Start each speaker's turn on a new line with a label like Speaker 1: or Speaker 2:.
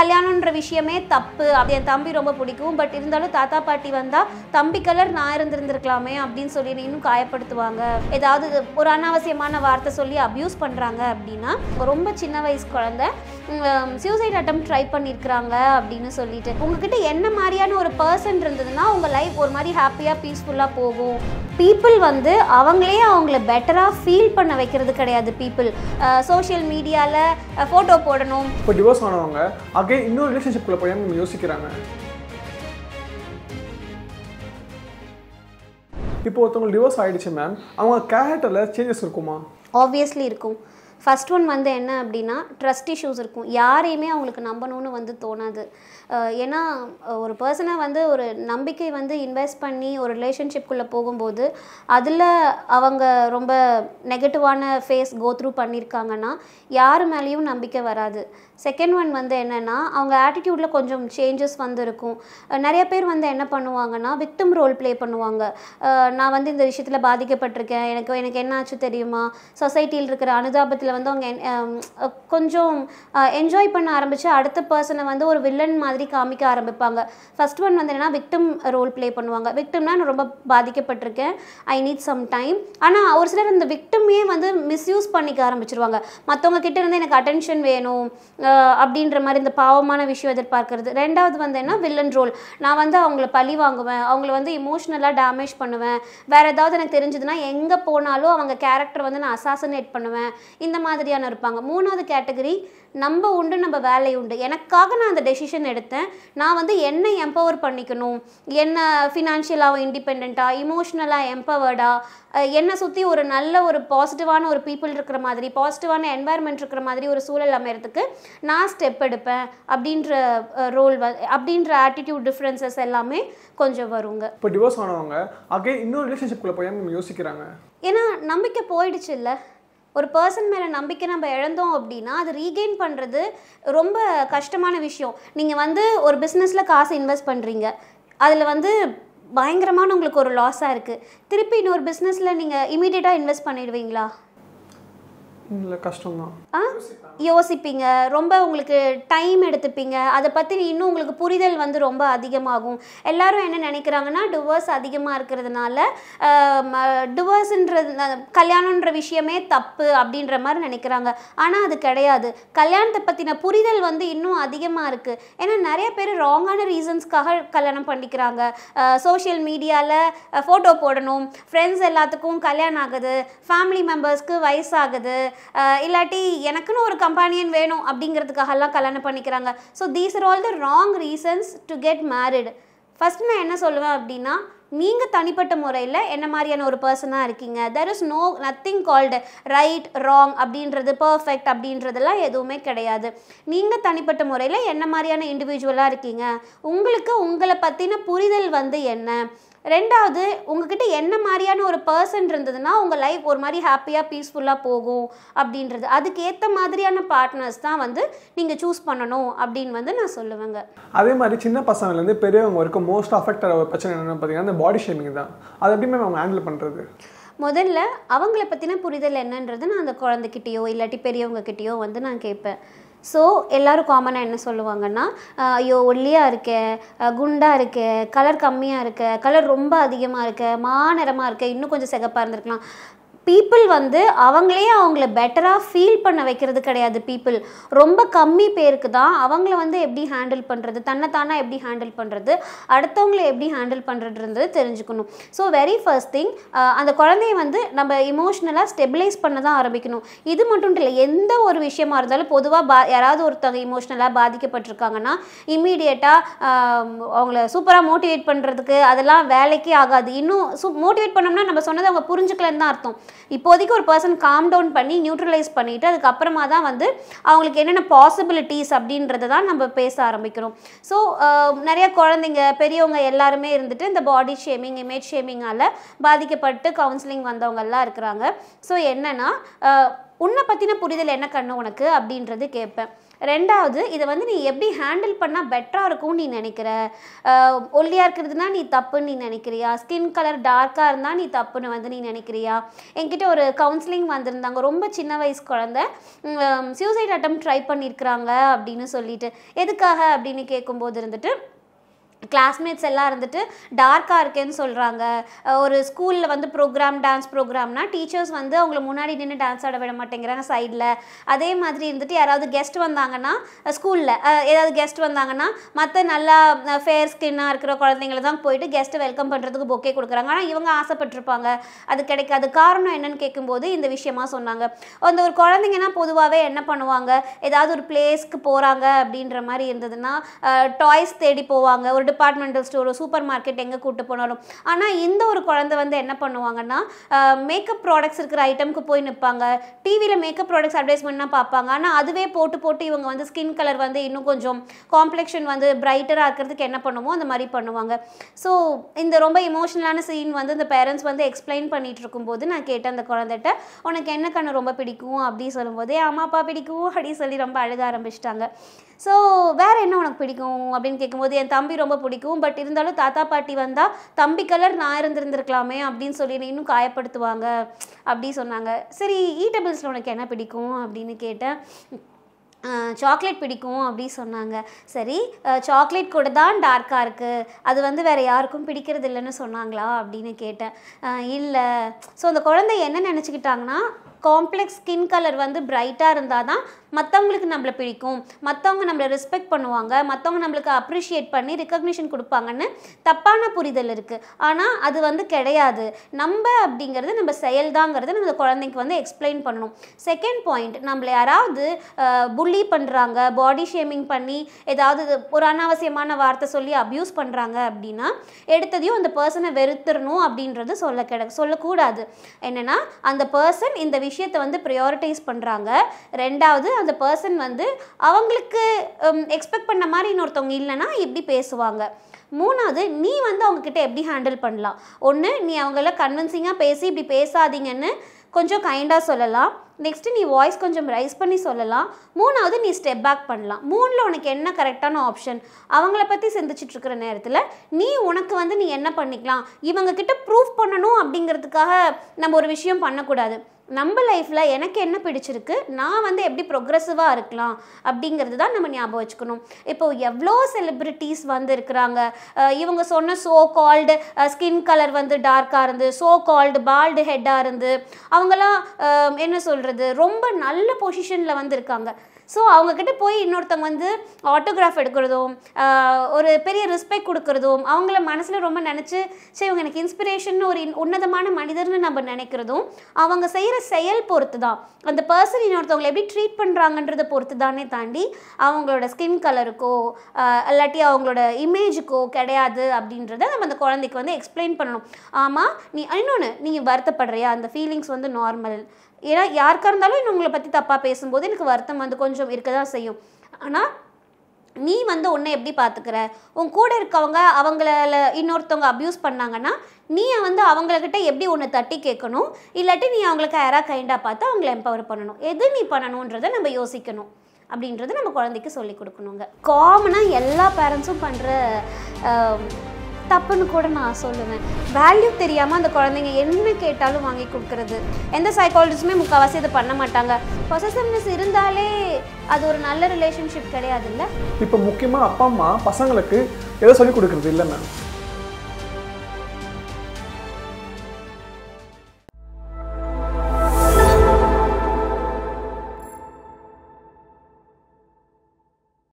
Speaker 1: கல்யாணம்ன்ற விஷயமே தப்பு அப்படி என் தம்பி ரொம்ப பிடிக்கும் பட் இருந்தாலும் தாத்தா பாட்டி வந்தால் தம்பி கலர் நான் இருந்திருந்திருக்கலாமே அப்படின்னு சொல்லி இன்னும் காயப்படுத்துவாங்க ஏதாவது ஒரு அனாவசியமான வார்த்தை சொல்லி அப்யூஸ் பண்ணுறாங்க அப்படின்னா ரொம்ப சின்ன வயசு குழந்த சூசைட் அட்டம் ட்ரை பண்ணியிருக்கிறாங்க அப்படின்னு சொல்லிட்டு உங்ககிட்ட என்ன மாதிரியான ஒரு பர்சன் இருந்ததுன்னா உங்கள் லைஃப் ஒரு மாதிரி ஹாப்பியாக பீஸ்ஃபுல்லாக போகும் பீப்புள் வந்து அவங்களே அவங்கள பெட்டராக ஃபீல் பண்ண வைக்கிறது கிடையாது பீப்புள் சோஷியல் மீடியாவில் ஃபோட்டோ போடணும் இப்போ டிவோர்ஸ் ஆனவங்க அகைன் இன்னொரு ரிலேஷன்ஷிப்பில் போய் நம்ம யோசிக்கிறாங்க இப்போ ஒருத்தவங்க டிவோர்ஸ் ஆகிடுச்சு மேம் அவங்க கேரக்டரில் சேஞ்சஸ் இருக்குமா ஆப்வியஸ்லி இருக்கும் ஃபஸ்ட் ஒன் வந்து என்ன அப்படின்னா ட்ரஸ்ட் இஷ்யூஸ் இருக்கும் யாரையுமே அவங்களுக்கு நம்பணும்னு வந்து தோணாது ஏன்னா ஒரு பர்சனை வந்து ஒரு நம்பிக்கை வந்து இன்வெஸ்ட் பண்ணி ஒரு ரிலேஷன்ஷிப்குள்ளே போகும்போது அதில் அவங்க ரொம்ப நெகட்டிவான ஃபேஸ் கோ த்ரூ பண்ணியிருக்காங்கன்னா யார் மேலேயும் நம்பிக்கை வராது செகண்ட் ஒன் வந்து என்னென்னா அவங்க ஆட்டிடியூடில் கொஞ்சம் சேஞ்சஸ் வந்துருக்கும் நிறைய பேர் வந்து என்ன பண்ணுவாங்கன்னா விக்டம் ரோல் ப்ளே பண்ணுவாங்க நான் வந்து இந்த விஷயத்தில் பாதிக்கப்பட்டிருக்கேன் எனக்கு எனக்கு என்னாச்சு தெரியுமா சொசைட்டியில் இருக்கிற அனுதாபத்தில் வந்து அவங்க கொஞ்சம் என்ஜாய் பண்ண ஆரம்பித்து அடுத்த பர்சனை வந்து ஒரு வில்லன் மாதிரி காமிக்க ஆரம்பிப்பாங்க ஃபஸ்ட் ஒன் வந்து என்னென்னா விக்டம் ரோல் ப்ளே பண்ணுவாங்க விக்டம்னா நான் ரொம்ப பாதிக்கப்பட்டிருக்கேன் ஐ நீட் சம் டைம் ஆனால் ஒரு சிலர் இந்த விக்டமே வந்து மிஸ்யூஸ் பண்ணிக்க ஆரம்பிச்சிருவாங்க மற்றவங்க கிட்டே இருந்து எனக்கு அட்டென்ஷன் வேணும் அப்படின்ற மாதிரி இந்த பாவமான விஷயம் எதிர்பார்க்கறது ரெண்டாவது வந்து என்ன வில்லன் ரோல் நான் வந்து அவங்கள பழி வாங்குவேன் அவங்கள வந்து இமோஷ்னலாக டேமேஜ் பண்ணுவேன் வேறு ஏதாவது எனக்கு தெரிஞ்சதுன்னா எங்கே போனாலும் அவங்க கேரக்டர் வந்து நான் அசாசனேட் பண்ணுவேன் இந்த மாதிரியான இருப்பாங்க மூணாவது கேட்டகரி நம்ம உண்டு நம்ம வேலை உண்டு எனக்காக நான் அந்த டெசிஷன் எடுத்தேன் நான் வந்து என்னை எம்பவர் பண்ணிக்கணும் என்ன ஃபினான்ஷியலாக இண்டிபெண்ட்டாக இமோஷ்னலாக எம்பவர்டாக என்னை சுற்றி ஒரு நல்ல ஒரு பாசிட்டிவான ஒரு பீப்புள் இருக்கிற மாதிரி பாசிட்டிவான என்வாயர்மெண்ட் இருக்கிற மாதிரி ஒரு சூழல் அமையறதுக்கு நான் ஸ்டெப் எடுப்பேன் அப்படின்ற ரோல் அப்படின்ற ஆட்டிடியூட் டிஃப்ரென்சஸ் எல்லாமே கொஞ்சம் வருங்க இப்போ டிவோர்ஸ் ஆனவங்க அகே இன்னொரு ரிலேஷன்ஷிப்குள்ளே போய் யோசிக்கிறாங்க ஏன்னா நம்பிக்கை போயிடுச்சு இல்லை ஒரு பர்சன் மேலே நம்பிக்கை நம்ம இழந்தோம் அப்படின்னா அது ரீகெயின் பண்ணுறது ரொம்ப கஷ்டமான விஷயம் நீங்கள் வந்து ஒரு பிஸ்னஸில் காசு இன்வெஸ்ட் பண்ணுறீங்க அதில் வந்து பயங்கரமான உங்களுக்கு ஒரு லாஸாக இருக்குது திருப்பி இன்னொரு பிஸ்னஸில் நீங்கள் இமீடியட்டாக இன்வெஸ்ட் பண்ணிடுவீங்களா இல்லை கஷ்டம்தான் ஆ யோசிப்பீங்க ரொம்ப உங்களுக்கு டைம் எடுத்துப்பீங்க அதை பற்றி இன்னும் உங்களுக்கு புரிதல் வந்து ரொம்ப அதிகமாகும் எல்லாரும் என்ன நினைக்கிறாங்கன்னா டிவோர்ஸ் அதிகமாக இருக்கிறதுனால டிவோர்ஸுன்றது கல்யாணன்ற விஷயமே தப்பு அப்படின்ற மாதிரி நினைக்கிறாங்க ஆனால் அது கிடையாது கல்யாணத்தை பற்றின புரிதல் வந்து இன்னும் அதிகமாக இருக்குது ஏன்னா நிறைய பேர் ராங்கான ரீசன்ஸ்க்காக கல்யாணம் பண்ணிக்கிறாங்க சோஷியல் மீடியாவில் ஃபோட்டோ போடணும் ஃப்ரெண்ட்ஸ் எல்லாத்துக்கும் கல்யாணம் ஆகுது ஃபேமிலி மெம்பர்ஸ்க்கு வயசாகுது இல்லாட்டி எனக்குன்னு ஒரு கம்பானியன் வேணும் அப்படிங்கிறதுக்காகலாம் கல்யாணம் பண்ணிக்கிறாங்க so these are all the wrong reasons to get married first நான் என்ன சொல்லுவேன் அப்படின்னா நீங்கள் தனிப்பட்ட முறையில் என்ன மாதிரியான ஒரு பர்சனாக இருக்கீங்க there is no nothing called right wrong அப்படின்றது பர்ஃபெக்ட் அப்படின்றதெல்லாம் எதுவுமே கிடையாது நீங்கள் தனிப்பட்ட முறையில் என்ன மாதிரியான இண்டிவிஜுவலாக இருக்கீங்க உங்களுக்கு உங்களை பற்றின புரிதல் வந்து என்ன ரெண்டாவது உங்ககிட்ட என்ன மாதிரியான ஒரு பர்சன் இருந்ததுன்னா உங்கள் லைஃப் ஒரு மாதிரி ஹாப்பியாக பீஸ்ஃபுல்லாக போகும் அப்படின்றது அதுக்கேற்ற மாதிரியான பார்ட்னர்ஸ் தான் வந்து நீங்கள் சூஸ் பண்ணணும் அப்படின்னு வந்து நான் சொல்லுவேங்க அதே மாதிரி சின்ன பசங்கள்லேருந்து பெரியவங்க வரைக்கும் மோஸ்ட் அஃபெக்ட் ஒரு பிரச்சனை என்னென்னு பார்த்தீங்கன்னா அந்த பாடி ஷேமிங் தான் அது அவங்க ஹேண்டில் பண்ணுறது முதல்ல அவங்கள பற்றின புரிதல் என்னன்றது நான் அந்த குழந்தைக்கிட்டேயோ இல்லாட்டி பெரியவங்கக்கிட்டேயோ வந்து நான் கேட்பேன் ஸோ எல்லோரும் காமனாக என்ன சொல்லுவாங்கன்னா ஐயோ ஒல்லியாக இருக்க குண்டாக இருக்க கலர் கம்மியாக இருக்க கலர் ரொம்ப அதிகமாக இருக்க மாநிறமாக இருக்க இன்னும் கொஞ்சம் சிகப்பாக இருந்திருக்கலாம் பீப்புள் வந்து அவங்களே அவங்கள பெட்டராக ஃபீல் பண்ண வைக்கிறது கிடையாது பீப்புள் ரொம்ப கம்மி பேருக்கு தான் அவங்கள வந்து எப்படி ஹேண்டில் பண்ணுறது தன்னைத்தானா எப்படி ஹேண்டில் பண்ணுறது அடுத்தவங்கள எப்படி ஹேண்டில் பண்ணுறதுன்றது தெரிஞ்சுக்கணும் ஸோ வெரி ஃபர்ஸ்ட் திங் அந்த குழந்தைய வந்து நம்ம இமோஷ்னலாக ஸ்டெபிலைஸ் பண்ண தான் ஆரம்பிக்கணும் இது மட்டும் இல்லை எந்த ஒரு விஷயமா இருந்தாலும் பொதுவாக பா யாராவது ஒருத்தவங்க இமோஷ்னலாக பாதிக்கப்பட்டிருக்காங்கன்னா இம்மிடியேட்டாக அவங்கள சூப்பராக மோட்டிவேட் பண்ணுறதுக்கு அதெல்லாம் வேலைக்கே ஆகாது இன்னும் சு மோட்டிவேட் பண்ணோம்னா நம்ம சொன்னதை அவங்க புரிஞ்சுக்கலன்னு தான் அர்த்தம் இப்போதைக்கு ஒரு பர்சன் காம் டவுன் பண்ணி நியூட்ரலைஸ் பண்ணிவிட்டு அதுக்கப்புறமா தான் வந்து அவங்களுக்கு என்னென்ன பாசிபிலிட்டிஸ் அப்படின்றத தான் நம்ம பேச ஆரம்பிக்கிறோம் ஸோ நிறைய குழந்தைங்க பெரியவங்க எல்லாருமே இருந்துட்டு இந்த பாடி ஷேமிங் இமேஜ் ஷேமிங்கால் பாதிக்கப்பட்டு கவுன்சிலிங் வந்தவங்கெல்லாம் இருக்கிறாங்க ஸோ என்னென்னா உன்னை பற்றின புரிதல் என்ன கண்ணு உனக்கு அப்படின்றது கேட்பேன் ரெண்டாவது இதை வந்து நீ எப்படி ஹேண்டில் பண்ணால் பெட்டராக இருக்கும்னு நீ நினைக்கிற ஒல்லியாக இருக்கிறதுனா நீ தப்புன்னு நீ நினைக்கிறியா ஸ்கின் கலர் டார்க்காக இருந்தால் நீ தப்புன்னு வந்து நீ நினைக்கிறியா என்கிட்ட ஒரு கவுன்சிலிங் வந்திருந்தாங்க ரொம்ப சின்ன வயசு குழந்த சூசைட் அட்டம் ட்ரை பண்ணியிருக்கிறாங்க அப்படின்னு சொல்லிட்டு எதுக்காக அப்படின்னு கேட்கும்போது இருந்துட்டு கிளாஸ்மேட்ஸ் எல்லாம் இருந்துட்டு டார்க்காக இருக்கேன்னு சொல்கிறாங்க ஒரு ஸ்கூலில் வந்து ப்ரோக்ராம் டான்ஸ் ப்ரோக்ராம்னா டீச்சர்ஸ் வந்து அவங்கள முன்னாடி நின்று டான்ஸ் ஆட விட மாட்டேங்கிறாங்க சைடில் அதே மாதிரி இருந்துட்டு யாராவது கெஸ்ட் வந்தாங்கன்னா ஸ்கூலில் ஏதாவது கெஸ்ட் வந்தாங்கன்னா மற்ற நல்லா ஃபேர் ஸ்கின்னாக இருக்கிற குழந்தைங்கள தான் போயிட்டு கெஸ்ட்டு வெல்கம் பண்ணுறதுக்கு பொக்கே கொடுக்குறாங்க ஆனால் இவங்க ஆசைப்பட்டிருப்பாங்க அது கிடைக்காது காரணம் என்னன்னு கேட்கும்போது இந்த விஷயமா சொன்னாங்க அந்த ஒரு குழந்தைங்கன்னா பொதுவாகவே என்ன பண்ணுவாங்க ஏதாவது ஒரு பிளேஸ்க்கு போகிறாங்க அப்படின்ற மாதிரி இருந்ததுன்னா டாய்ஸ் தேடி போவாங்க ஒரு டிபார்ட்மெண்டல் ஸ்டோரோ சூப்பர் மார்க்கெட் எங்கே கூட்டு போனாலும் ஆனால் இந்த ஒரு குழந்தை வந்து என்ன பண்ணுவாங்கன்னா மேக்கப் ப்ராடக்ட்ஸ் இருக்கிற ஐட்டம்க்கு போய் நிற்பாங்க டிவியில் மேக்கப் ப்ராடக்ட்ஸ் அட்வர்டைஸ்மெண்ட்னா பார்ப்பாங்க ஆனால் அதுவே போட்டு போட்டு இவங்க வந்து ஸ்கின் கலர் வந்து இன்னும் கொஞ்சம் காம்ப்ளெக்ஷன் வந்து பிரைட்டராக இருக்கிறதுக்கு என்ன பண்ணுவோம் அந்த மாதிரி பண்ணுவாங்க ஸோ இந்த ரொம்ப இமோஷனலான சீன் வந்து இந்த பேரண்ட்ஸ் வந்து எக்ஸ்பிளைன் பண்ணிகிட்டு இருக்கும்போது நான் கேட்டேன் அந்த குழந்தைகிட்ட உனக்கு என்ன கண்ணு ரொம்ப பிடிக்கும் அப்படின்னு சொல்லும்போது அம்மா அப்பா பிடிக்கும் அப்படின்னு சொல்லி ரொம்ப அழுக ஆரம்பிச்சிட்டாங்க ஸோ வேறு என்ன உனக்கு பிடிக்கும் அப்படின்னு கேட்கும்போது என் தம்பி ரொம்ப பிடிக்கும் பட் இருந்தாலும் தாத்தா பாட்டி வந்தால் தம்பி கலர் நான் இருந்திருந்திருக்கலாமே அப்படின்னு சொல்லி இன்னும் காயப்படுத்துவாங்க அப்படி சொன்னாங்க சரி ஈட்டபிள்ஸில் உனக்கு என்ன பிடிக்கும் அப்படின்னு கேட்டேன் சாக்லேட் பிடிக்கும் அப்படி சொன்னாங்க சரி சாக்லேட் கூட தான் டார்க்காக இருக்குது அது வந்து வேறு யாருக்கும் பிடிக்கிறது இல்லைன்னு சொன்னாங்களா அப்படின்னு கேட்டேன் இல்லை ஸோ அந்த குழந்தை என்ன நினச்சிக்கிட்டாங்கன்னா காம்ப்ளெக்ஸ் ஸ்கின் கலர் வந்து பிரைட்டாக இருந்தால் தான் மற்றவங்களுக்கு நம்மளை பிடிக்கும் மற்றவங்க நம்மளை ரெஸ்பெக்ட் பண்ணுவாங்க மற்றவங்க நம்மளுக்கு அப்ரிஷியேட் பண்ணி ரெக்கக்னிஷன் கொடுப்பாங்கன்னு தப்பான புரிதல் இருக்குது ஆனால் அது வந்து கிடையாது நம்ம அப்படிங்கிறது நம்ம செயல்தாங்கிறது நம்ம குழந்தைக்கு வந்து எக்ஸ்பிளைன் பண்ணணும் செகண்ட் பாயிண்ட் நம்மளை யாராவது புள்ளி பண்ணுறாங்க பாடி ஷேமிங் பண்ணி ஏதாவது ஒரு அனாவசியமான வார்த்தை சொல்லி அப்யூஸ் பண்ணுறாங்க அப்படின்னா எடுத்ததையும் அந்த பர்சனை வெறுத்துடணும் அப்படின்றது சொல்ல கிட சொல்லக்கூடாது என்னென்னா அந்த பர்சன் இந்த விஷயத்தை வந்து ப்ரையாரிட்டைஸ் பண்ணுறாங்க ரெண்டாவது அந்த பர்சன் வந்து அவங்களுக்கு எக்ஸ்பெக்ட் um, பண்ண மாதிரி இன்னொருத்தவங்க இல்லைன்னா எப்படி பேசுவாங்க மூணாவது நீ வந்து அவங்கக்கிட்ட எப்படி ஹேண்டில் பண்ணலாம் ஒன்று நீ அவங்கள கன்வின்சிங்காக பேசி இப்படி பேசாதீங்கன்னு கொஞ்சம் கைண்டாக சொல்லலாம் நெக்ஸ்ட்டு நீ வாய்ஸ் கொஞ்சம் ரைஸ் பண்ணி சொல்லலாம் மூணாவது நீ ஸ்டெப் பேக் பண்ணலாம் மூணில் உனக்கு என்ன கரெக்டான ஆப்ஷன் அவங்கள பற்றி சிந்திச்சிட்ருக்கிற நேரத்தில் நீ உனக்கு வந்து நீ என்ன பண்ணிக்கலாம் இவங்கக்கிட்ட ப்ரூவ் பண்ணணும் அப்படிங்கிறதுக்காக நம்ம ஒரு விஷயம் பண்ணக்கூடாது நம்ம லைஃப்பில் எனக்கு என்ன பிடிச்சிருக்கு நான் வந்து எப்படி ப்ரொக்ரெசிவாக இருக்கலாம் அப்படிங்கிறது தான் நம்ம ஞாபகம் வச்சுக்கணும் இப்போது எவ்வளோ செலிப்ரிட்டிஸ் வந்து இருக்கிறாங்க இவங்க சொன்ன சோ கால்டு ஸ்கின் கலர் வந்து டார்க்காக இருந்து சோ கால்டு பால்டு ஹெட்டாக இருந்து அவங்களாம் என்ன சொல்கிறது ரொம்ப நல்ல பொசிஷனில் வந்து இருக்காங்க ஸோ அவங்கக்கிட்ட போய் இன்னொருத்தவங்க வந்து ஆட்டோகிராஃப் எடுக்கிறதும் ஒரு பெரிய ரெஸ்பெக்ட் கொடுக்குறதும் அவங்கள மனசில் ரொம்ப நினச்சி சரி இவங்க எனக்கு இன்ஸ்பிரேஷன் ஒரு உன்னதமான மனிதர்னு நம்ம நினைக்கிறதும் அவங்க செய்கிற செயல் பொறுத்து தான் அந்த பர்சன் இன்னொருத்தவங்களை எப்படி ட்ரீட் பண்ணுறாங்கன்றதை பொறுத்து தானே தாண்டி அவங்களோட ஸ்கின் கலருக்கோ இல்லாட்டி அவங்களோட இமேஜுக்கோ கிடையாது அப்படின்றத நம்ம அந்த குழந்தைக்கு வந்து எக்ஸ்பிளைன் பண்ணணும் ஆமாம் நீ இன்னொன்று நீங்கள் வருத்தப்படுறியா அந்த ஃபீலிங்ஸ் வந்து நார்மல் ஏன்னா யாருக்காக இருந்தாலும் இன்னும் உங்களை பற்றி தப்பாக பேசும்போது எனக்கு வருத்தம் வந்து கொஞ்சம் இருக்க தான் செய்யும் ஆனால் நீ வந்து உன்னை எப்படி பார்த்துக்கிற உன் கூட இருக்கவங்க அவங்கள இன்னொருத்தவங்க அப்யூஸ் பண்ணாங்கன்னா நீ வந்து அவங்கக்கிட்ட எப்படி ஒன்று தட்டி கேட்கணும் இல்லாட்டி நீ அவங்களுக்கு யாராக கைண்டாக பார்த்து அவங்கள எம்பவர் பண்ணணும் எது நீ பண்ணணுன்றதை நம்ம யோசிக்கணும் அப்படின்றத நம்ம குழந்தைக்கு சொல்லி கொடுக்கணுங்க காமனாக எல்லா பேரண்ட்ஸும் பண்ணுற தப்புன்னு கூட நான் சொல்லுவேன் வேல்யூ தெரியாமல் அந்த குழந்தைங்க என்ன கேட்டாலும் வாங்கி கொடுக்குறது எந்த சைக்காலஜிஸ்டுமே முக்கால்வாசி இதை பண்ண மாட்டாங்க பொசசிவ்னஸ் இருந்தாலே அது ஒரு நல்ல ரிலேஷன்ஷிப் கிடையாது இல்லை இப்போ முக்கியமாக அப்பா அம்மா பசங்களுக்கு எதை சொல்லி கொடுக்குறது இல்லை மேம்